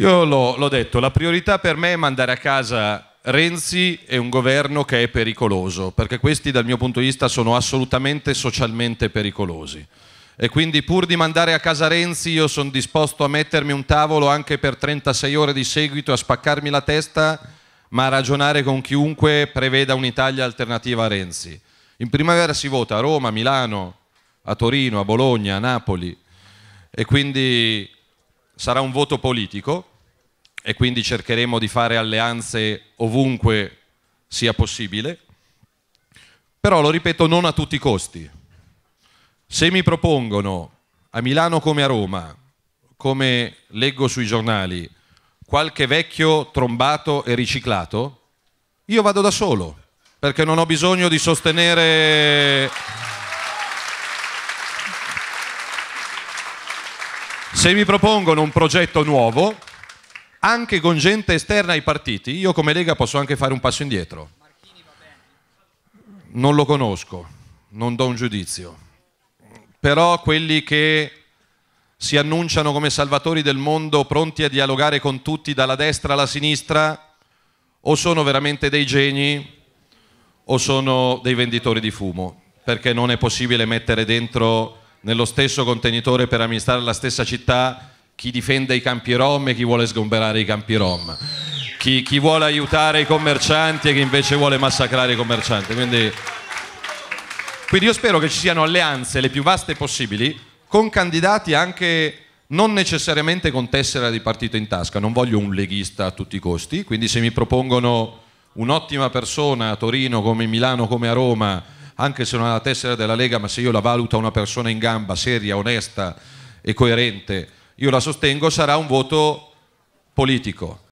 Io l'ho, l'ho detto, la priorità per me è mandare a casa Renzi e un governo che è pericoloso, perché questi dal mio punto di vista sono assolutamente socialmente pericolosi. E quindi pur di mandare a casa Renzi io sono disposto a mettermi un tavolo anche per 36 ore di seguito, a spaccarmi la testa, ma a ragionare con chiunque preveda un'Italia alternativa a Renzi. In primavera si vota a Roma, a Milano, a Torino, a Bologna, a Napoli e quindi sarà un voto politico e quindi cercheremo di fare alleanze ovunque sia possibile, però lo ripeto non a tutti i costi. Se mi propongono a Milano come a Roma, come leggo sui giornali, qualche vecchio trombato e riciclato, io vado da solo, perché non ho bisogno di sostenere... Se mi propongono un progetto nuovo, anche con gente esterna ai partiti, io come Lega posso anche fare un passo indietro. Non lo conosco, non do un giudizio, però quelli che si annunciano come salvatori del mondo pronti a dialogare con tutti dalla destra alla sinistra o sono veramente dei geni o sono dei venditori di fumo, perché non è possibile mettere dentro nello stesso contenitore per amministrare la stessa città chi difende i campi rom e chi vuole sgomberare i campi rom, chi, chi vuole aiutare i commercianti e chi invece vuole massacrare i commercianti. Quindi, quindi io spero che ci siano alleanze le più vaste possibili con candidati anche non necessariamente con tessera di partito in tasca, non voglio un leghista a tutti i costi, quindi se mi propongono un'ottima persona a Torino come Milano come a Roma, anche se non ha la tessera della Lega, ma se io la valuto una persona in gamba, seria, onesta e coerente, io la sostengo, sarà un voto politico.